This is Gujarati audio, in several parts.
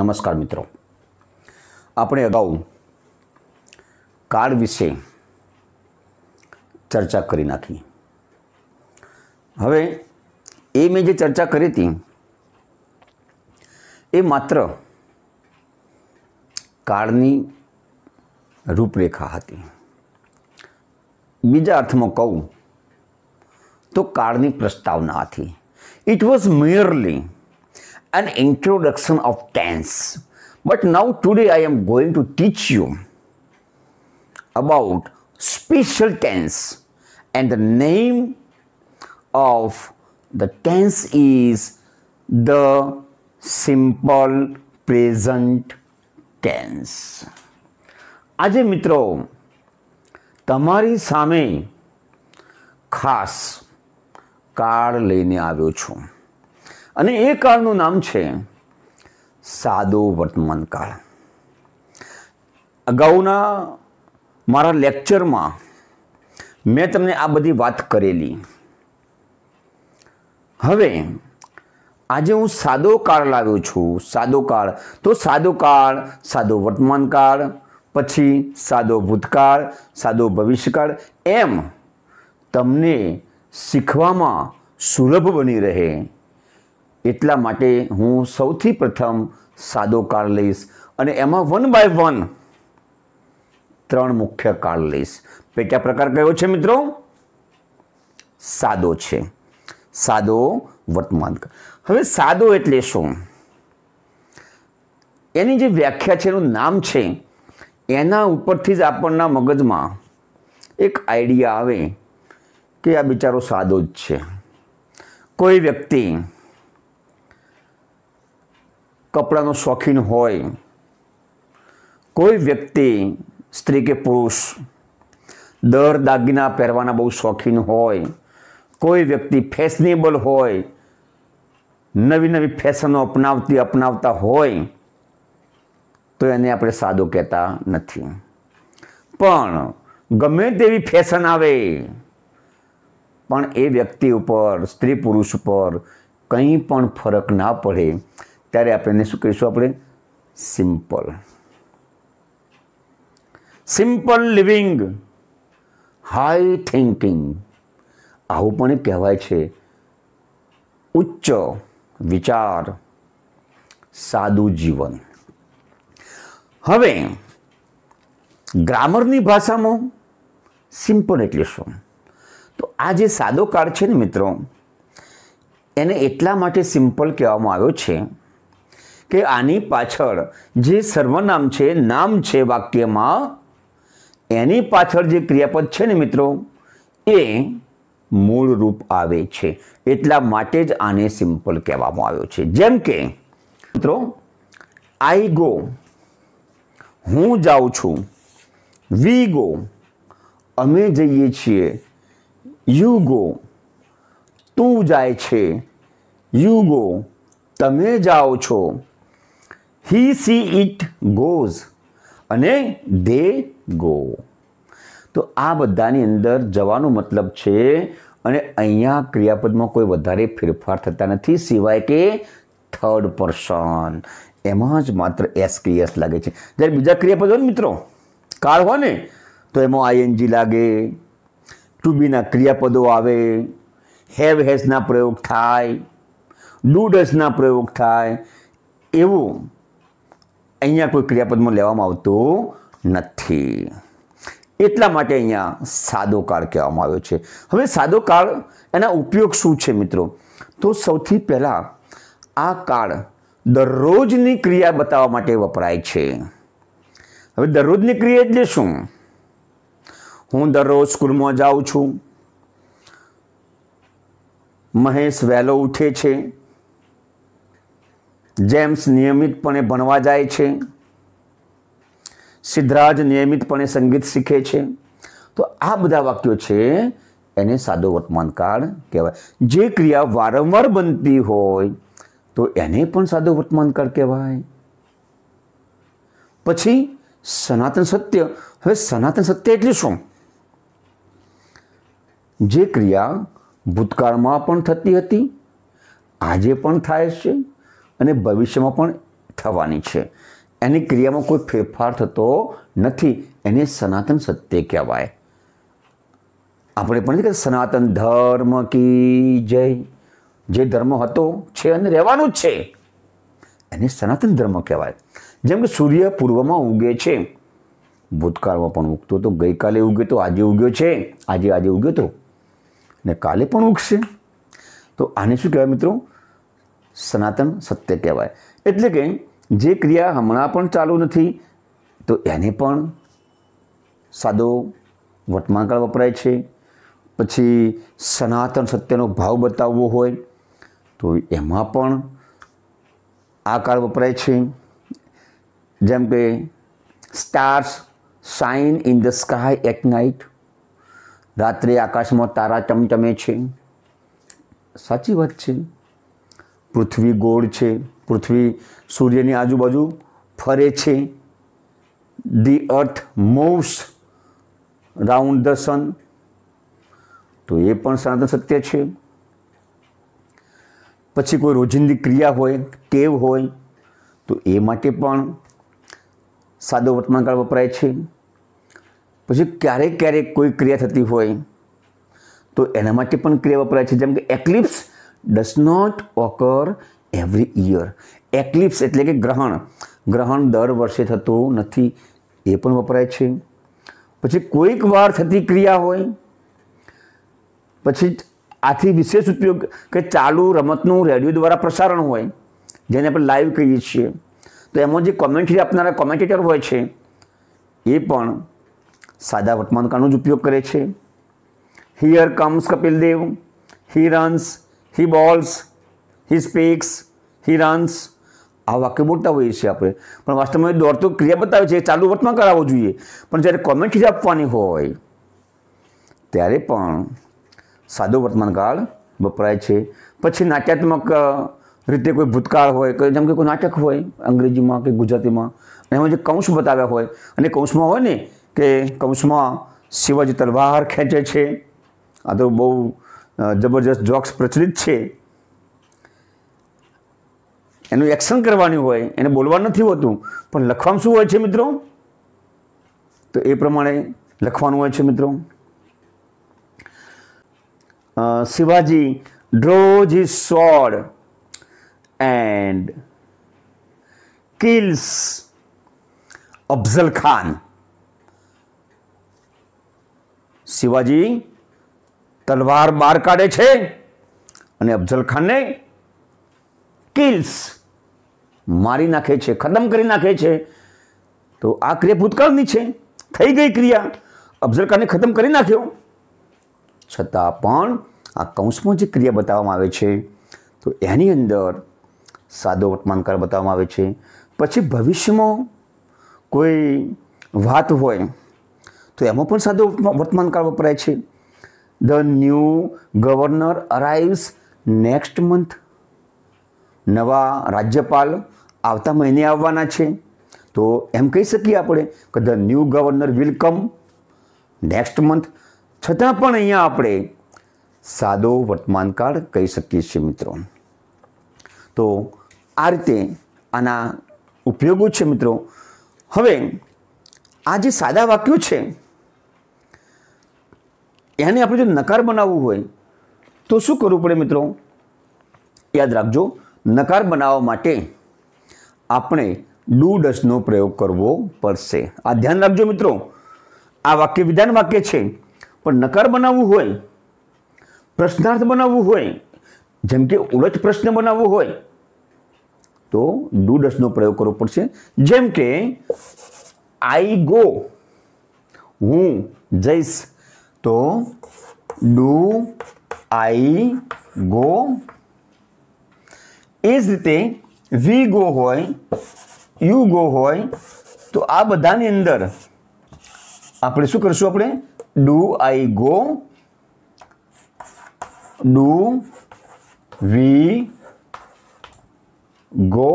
નમસ્કાર મિત્રો આપણે અગાઉ કાળ વિશે ચર્ચા કરી નાખી હવે એ મેં જે ચર્ચા કરી હતી એ માત્ર કાળની રૂપરેખા હતી બીજા અર્થમાં કહું તો કાળની પ્રસ્તાવના હતી it was merely an introduction of tense. But now today I am going to teach you about special tense and the name of the tense is the simple present tense આજે મિત્રો તમારી સામે ખાસ કાર્ડ લઈને આવ્યો છું અને એ કાળનું નામ છે સાદો વર્તમાન કાળ અગાઉના મારા લેક્ચરમાં મેં તમને આ બધી વાત કરેલી હવે આજે હું સાદો કાળ લાવ્યો છું સાદો કાળ તો સાદો કાળ સાદો વર્તમાન કાળ પછી સાદો ભૂતકાળ સાદો ભવિષ્યકાળ એમ તમને શીખવામાં સુલભ બની રહે એટલા માટે હું સૌથી પ્રથમ સાદો કાળ લઈશ અને એમાં વન બાય વન ત્રણ મુખ્ય કાર્ડ લઈશ પેટા પ્રકાર કયો છે મિત્રો સાદો છે સાદો વર્તમાન હવે સાદો એટલે શું એની જે વ્યાખ્યા છે એનું નામ છે એના ઉપરથી જ આપણના મગજમાં એક આઈડિયા આવે કે આ બિચારો સાદો જ છે કોઈ વ્યક્તિ કપડાનો શોખીન હોય કોઈ વ્યક્તિ સ્ત્રી કે પુરુષ દર દાગીના પહેરવાના બહુ શોખીન હોય કોઈ વ્યક્તિ ફેશનેબલ હોય નવી નવી ફેશનો અપનાવતી અપનાવતા હોય તો એને આપણે સાદો કહેતા નથી પણ ગમે તેવી ફેશન આવે પણ એ વ્યક્તિ ઉપર સ્ત્રી પુરુષ ઉપર કંઈ પણ ફરક ના પડે ત્યારે આપણે એને શું કરીશું આપણે simple simple living high thinking આવું પણ કહેવાય છે ઉચ્ચ વિચાર સાદું જીવન હવે ગ્રામરની ભાષામાં સિમ્પલ એટલે શું તો આ જે સાદો કાળ છે ને મિત્રો એને એટલા માટે સિમ્પલ કહેવામાં આવ્યો છે કે આની પાછળ જે સર્વનામ છે નામ છે વાક્યમાં એની પાછળ જે ક્રિયાપદ છે ને મિત્રો એ મૂળ રૂપ આવે છે એટલા માટે જ આને સિમ્પલ કહેવામાં આવ્યો છે જેમ કે મિત્રો આઈ ગો હું જાઉં છું વી ગો અમે જઈએ છીએ યુ ગો તું જાય છે યુ ગો તમે જાઓ છો હી સી ઇટ ગોઝ અને ધે ગો તો આ બધાની અંદર જવાનો મતલબ છે અને અહીંયા ક્રિયાપદમાં કોઈ વધારે ફેરફાર થતા નથી સિવાય કે થર્ડ પર્સન એમાં જ માત્ર એસ કે એસ લાગે છે જ્યારે બીજા ક્રિયાપદ હોય ને મિત્રો કાળ હોય ને તો એમાં આઈએનજી લાગે ટુ બીના ક્રિયાપદો આવે હેવ હેઝના પ્રયોગ થાય ડુ ડઝના પ્રયોગ થાય એવું અહીંયા કોઈ ક્રિયાપદમાં લેવામાં આવતું નથી એટલા માટે અહીંયા સાદો કાળ કહેવામાં આવ્યો છે હવે સાદો કાળ એના ઉપયોગ શું છે મિત્રો તો સૌથી પહેલાં આ કાળ દરરોજની ક્રિયા બતાવવા માટે વપરાય છે હવે દરરોજની ક્રિયા એટલે શું હું દરરોજ સ્કૂલમાં જાઉં છું મહેશ વહેલો ઉઠે છે જેમ્સ નિયમિતપણે ભણવા જાય છે સિદ્ધરાજ નિયમિતપણે સંગીત શીખે છે તો આ બધા વાક્યો છે એને સાદો વર્તમાનકાળ કહેવાય જે ક્રિયા વારંવાર બનતી હોય તો એને પણ સાદો વર્તમાનકાળ કહેવાય પછી સનાતન સત્ય હવે સનાતન સત્ય એટલે શું જે ક્રિયા ભૂતકાળમાં પણ થતી હતી આજે પણ થાય છે અને ભવિષ્યમાં પણ થવાની છે એની ક્રિયામાં કોઈ ફેરફાર થતો નથી એને સનાતન સત્ય કહેવાય આપણે પણ કે સનાતન ધર્મ કી જય જે ધર્મ હતો છે અને રહેવાનો જ છે એને સનાતન ધર્મ કહેવાય જેમ કે સૂર્ય પૂર્વમાં ઉગે છે ભૂતકાળમાં પણ ઉગતો હતો ગઈકાલે ઉગ્યો તો આજે ઉગ્યો છે આજે આજે ઉગ્યો તો ને કાલે પણ ઉગશે તો આને શું કહેવાય મિત્રો સનાતન સત્ય કહેવાય એટલે કે જે ક્રિયા હમણાં પણ ચાલુ નથી તો એને પણ સાદો વટમાંકળ વપરાય છે પછી સનાતન સત્યનો ભાવ બતાવવો હોય તો એમાં પણ આકાર વપરાય છે જેમ કે stars shine in the sky at night રાત્રે આકાશમાં તારા ચમચમે છે સાચી વાત છે પૃથ્વી ગોળ છે પૃથ્વી સૂર્યની આજુબાજુ ફરે છે the earth moves round the sun તો એ પણ સનાતન સત્ય છે પછી કોઈ રોજિંદી ક્રિયા હોય ટેવ હોય તો એ માટે પણ સાદો વર્તમાનકાળ વપરાય છે પછી ક્યારેક ક્યારેક કોઈ ક્રિયા થતી હોય તો એના માટે પણ ક્રિયા વપરાય છે જેમ કે eclipse does not occur every year eclipse એટલે કે ગ્રહણ ગ્રહણ દર વર્ષે થતું નથી એ પણ વપરાય છે પછી કોઈક વાર થતી ક્રિયા હોય પછી આથી વિશેષ ઉપયોગ કે ચાલુ રમતનું રેડિયો દ્વારા પ્રસારણ હોય જેને આપણે લાઈવ કહીએ છીએ તો એમાં જે કોમેન્ટરી આપનારા કોમેન્ટેટર હોય છે એ પણ સાદા વર્તમાનકાળનો જ ઉપયોગ કરે છે here comes Kapil Dev he runs he bowls he speaks he runs આ વાક્ય બોલતા હોઈએ છીએ આપણે પણ વાસ્તવમાં દોડતું ક્રિયા બતાવે છે ચાલુ વર્તમાં કરાવવું જોઈએ પણ જ્યારે કોમેન્ટ ખીજ આપવાની હોય ત્યારે પણ સાદો વર્તમાનકાળ વપરાય છે પછી નાટ્યાત્મક રીતે કોઈ ભૂતકાળ હોય કે જેમ કે કોઈ નાટક હોય અંગ્રેજીમાં કે ગુજરાતીમાં એમાં જે કૌંસ બતાવ્યા હોય અને કૌંસમાં હોય ને કે કૌંસમાં શિવાજી તલવાર ખેંચે છે આ તો બહુ જબરજસ્ત જોક્સ પ્રચલિત છે એનું એક્શન કરવાની હોય એને બોલવાનું નથી હોતું પણ લખવામાં શું હોય છે મિત્રો તો એ પ્રમાણે લખવાનું હોય છે મિત્રો Shivaji draws his sword and kills Afzal Khan Shivaji તલવાર બહાર કાઢે છે અને અફઝલ ખાનને કિલ્સ મારી નાખે છે ખતમ કરી નાખે છે તો આ ક્રિયા ભૂતકાળની છે થઈ ગઈ ક્રિયા અફઝલ ખાનને ખતમ કરી નાખ્યો છતાં પણ આ કૌંસમાં જે ક્રિયા બતાવવામાં આવે છે તો એની અંદર સાદો વર્તમાનકાળ બતાવવામાં આવે છે પછી ભવિષ્યમાં કોઈ વાત હોય તો એમાં પણ સાદો વર્તમાનકાળ વપરાય છે the new governor arrives next month નવા રાજ્યપાલ આવતા મહિને આવવાના છે તો એમ કહી શકીએ આપણે કે the new governor will come next month છતાં પણ અહીંયા આપણે સાદો વર્તમાનકાળ કહી શકીએ છીએ મિત્રો તો આ રીતે આના ઉપયોગો છે મિત્રો હવે આ જે સાદા વાક્યો છે એને આપણે જો નકાર બનાવવું હોય તો શું કરવું પડે મિત્રો યાદ રાખજો નકાર બનાવવા માટે આપણે ડુ ડસનો પ્રયોગ કરવો પડશે આ ધ્યાન રાખજો મિત્રો આ વાક્ય વિધાન વાક્ય છે પણ નકાર બનાવવું હોય પ્રશ્નાર્થ બનાવવું હોય જેમ કે ઉલટ પ્રશ્ન બનાવવો હોય તો ડુ પ્રયોગ કરવો પડશે જેમ કે આઈ ગો હું જઈશ તો ડુ આઈ ગો એ જ રીતે વી ગો હોય યુ ગો હોય તો આ બધાની અંદર આપણે શું કરશું આપણે do I go do we go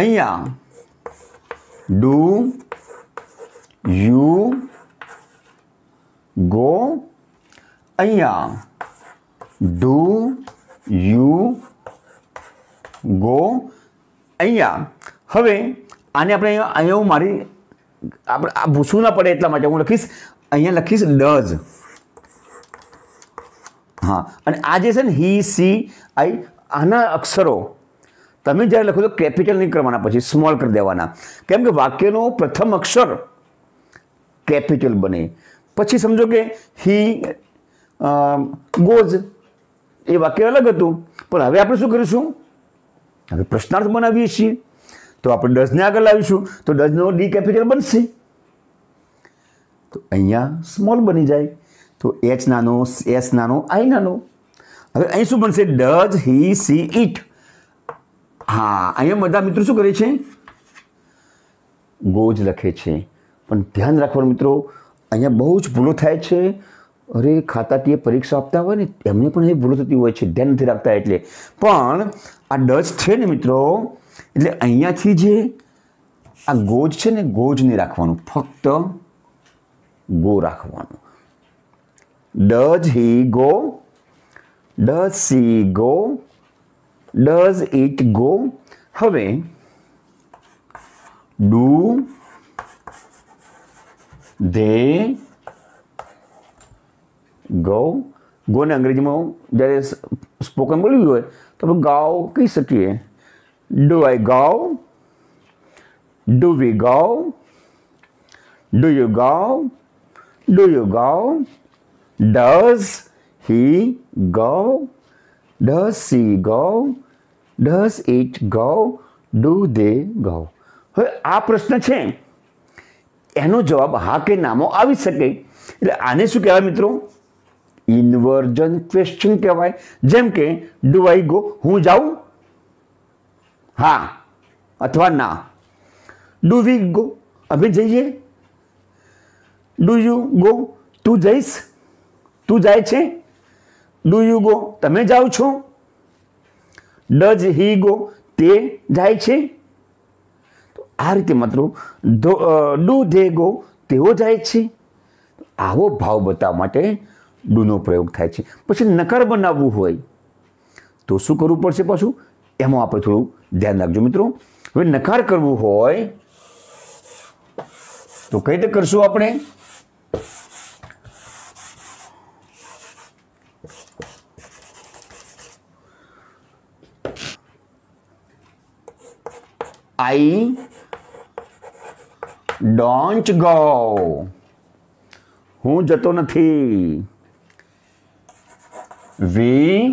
અહીંયા ડુ યુ ગો અહીંયા ડુ યુ ગો અહીંયા હવે આને આપણે અહીંયા હું મારી આપણે આ ભૂસવું ના પડે એટલા માટે હું લખીશ અહીંયા લખીશ ડઝ હા અને આ જે છે ને હી સી આઈ આના અક્ષરો તમે જ્યારે લખો તો કેપિટલ નહીં કરવાના પછી સ્મોલ કરી દેવાના કેમ કે વાક્યનો પ્રથમ અક્ષર કેપિટલ બને પછી સમજો કે હી ગોઝ એ વાક્ય અલગ હતું પણ હવે આપણે શું કરીશું હવે પ્રશ્નાર્થ બનાવીએ છીએ તો આપણે ડઝને આગળ લાવીશું તો ડઝનો ડી કેપિટલ બનશે તો અહીંયા સ્મોલ બની જાય તો એચ નાનો એસ નાનો આઈ નાનો હવે અહીં શું બનશે ડઝ હી સી ઇટ હા અહીંયા બધા મિત્રો શું કરે છે ગોજ લખે છે પણ ધ્યાન રાખવાનું મિત્રો અહીંયા બહુ જ ભૂલો થાય છે અરે ખાતાટીએ પરીક્ષા આપતા હોય ને એમને પણ એ ભૂલો થતી હોય છે ધ્યાન નથી રાખતા એટલે પણ આ ડચ છે ને મિત્રો એટલે અહીંયાથી જે આ ગોજ છે ને ગોજ નહીં રાખવાનું ફક્ત ગો રાખવાનું does he go does she go does it go હવે ડુ दे गौ गो ने अंग्रेजी में जैसे स्पोकन बोली हुई है तो आप गाओ कह सकिए do I go do we go do you go do you go does he go? Does she go? Does it go? Do they go? હવે આ પ્રશ્ન છે એનો જવાબ હા કે નામો આવી શકે એટલે આને શું કહેવાય મિત્રો ઇન્વર્જન ક્વેશ્ચન કહેવાય જેમ કે ડુ આઈ ગો હું જાઉં હા અથવા ના ડુ વી ગો અમે જઈએ ડુ યુ ગો તું જઈશ તું જાય છે ડુ યુ ગો તમે જાઓ છો ડઝ હી ગો તે જાય છે આ રીતે મિત્રો ડુ ધે ગો તેઓ જાય છે આવો ભાવ બતાવવા માટે ડુનો પ્રયોગ થાય છે પછી નકાર બનાવવું હોય તો શું કરવું પડશે પાછું એમાં આપણે થોડું ધ્યાન રાખજો મિત્રો હવે નકાર કરવું હોય તો કઈ રીતે કરશું આપણે આઈ डोंट गो हूँ जतो नहीं वी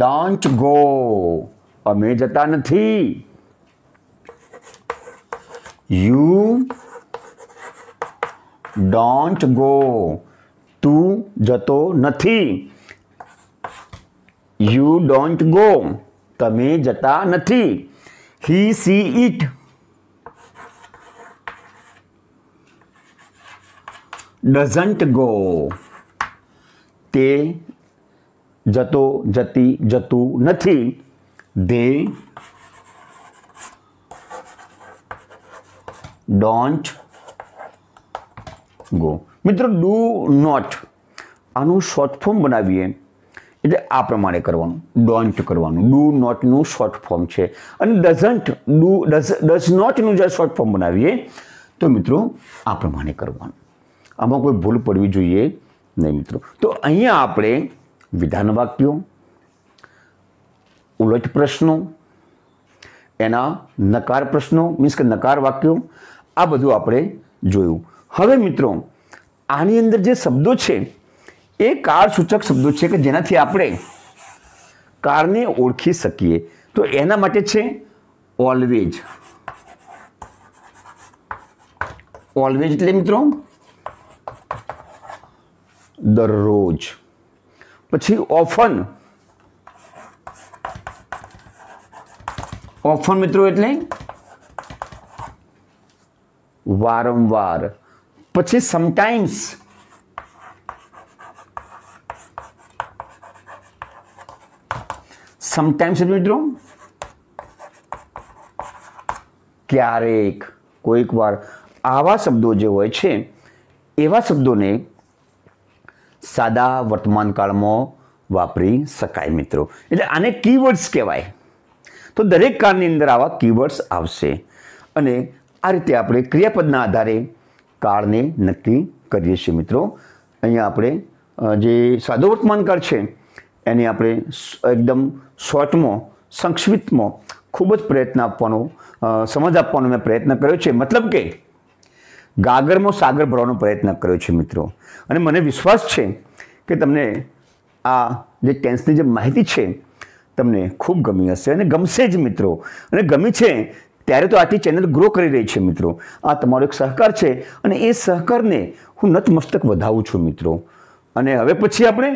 डोंट गो अमे जता नहीं यू डोंट गो तू जतो नहीं यू डोंट गो तमें जता नहीं ही सी इट ડઝન્ટ ગો તે જતો જતી જતું નથી ધે ડોન્ટ ગો મિત્રો ડુ નોટ આનું શોર્ટ ફોર્મ બનાવીએ એટલે આ પ્રમાણે કરવાનું ડોન્ટ કરવાનું ડુ નોટનું શોર્ટ ફોર્મ છે અને ડઝન્ટ ડુ ડઝ ડઝ નોટનું જ્યારે શોર્ટ ફોર્મ બનાવીએ તો મિત્રો આ પ્રમાણે કરવાનું આમાં કોઈ ભૂલ પડવી જોઈએ નહીં મિત્રો તો અહીંયા આપણે વિધાન વાક્યો ઉલટ પ્રશ્નો એના નકાર પ્રશ્નો મીન્સ કે નકાર વાક્યો આ બધું આપણે જોયું હવે મિત્રો આની અંદર જે શબ્દો છે એ કાર સૂચક શબ્દો છે કે જેનાથી આપણે કારને ઓળખી શકીએ તો એના માટે છે ઓલવેજ ઓલવેજ એટલે મિત્રો દરરોજ પછી ઓફન ઓફન મિત્રો એટલે વારંવાર પછી સમટાઈમ્સ સમટાઈમ્સ મિત્રો ક્યારેક કોઈક વાર આવા શબ્દો જે હોય છે એવા શબ્દોને સાદા વર્તમાન કાળમાં વાપરી શકાય મિત્રો એટલે આને કીવર્ડ્સ કહેવાય તો દરેક કાળની અંદર આવા કીવર્ડ્સ આવશે અને આ રીતે આપણે ક્રિયાપદના આધારે કાળને નક્કી કરીએ છીએ મિત્રો અહીંયા આપણે જે સાદો વર્તમાન કાળ છે એને આપણે એકદમ શોર્ટમાં સંક્ષિપ્તમાં ખૂબ જ પ્રયત્ન આપવાનો સમજ આપવાનો મેં પ્રયત્ન કર્યો છે મતલબ કે ગાગરમાં સાગર ભરવાનો પ્રયત્ન કર્યો છે મિત્રો અને મને વિશ્વાસ છે કે તમને આ જે ટેન્સની જે માહિતી છે તમને ખૂબ ગમી હશે અને ગમશે જ મિત્રો અને ગમી છે ત્યારે તો આટલી ચેનલ ગ્રો કરી રહી છે મિત્રો આ તમારો એક સહકાર છે અને એ સહકારને હું નતમસ્તક વધાવું છું મિત્રો અને હવે પછી આપણે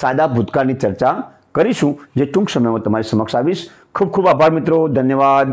સાદા ભૂતકાળની ચર્ચા કરીશું જે ટૂંક સમયમાં તમારી સમક્ષ આવીશ ખૂબ ખૂબ આભાર મિત્રો ધન્યવાદ